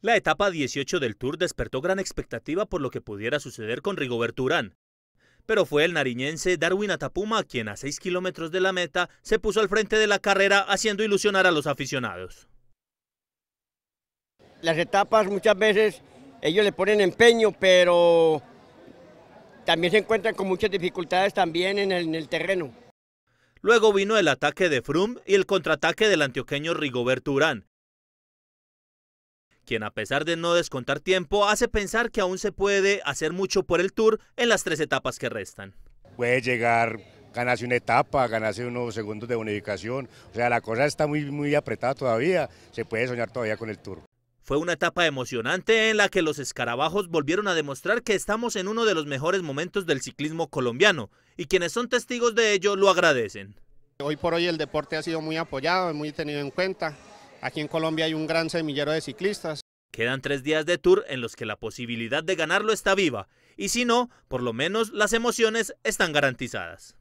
La etapa 18 del Tour despertó gran expectativa por lo que pudiera suceder con Rigoberto Urán. Pero fue el nariñense Darwin Atapuma quien a 6 kilómetros de la meta se puso al frente de la carrera haciendo ilusionar a los aficionados. Las etapas muchas veces ellos le ponen empeño, pero también se encuentran con muchas dificultades también en el, terreno. Luego vino el ataque de Froome y el contraataque del antioqueño Rigoberto Urán, quien a pesar de no descontar tiempo hace pensar que aún se puede hacer mucho por el Tour en las tres etapas que restan. Puede llegar, ganarse una etapa, ganarse unos segundos de bonificación, o sea, la cosa está muy, muy apretada todavía, se puede soñar todavía con el Tour. Fue una etapa emocionante en la que los escarabajos volvieron a demostrar que estamos en uno de los mejores momentos del ciclismo colombiano y quienes son testigos de ello lo agradecen. Hoy por hoy el deporte ha sido muy apoyado, muy tenido en cuenta. Aquí en Colombia hay un gran semillero de ciclistas. Quedan tres días de tour en los que la posibilidad de ganarlo está viva, y si no, por lo menos las emociones están garantizadas.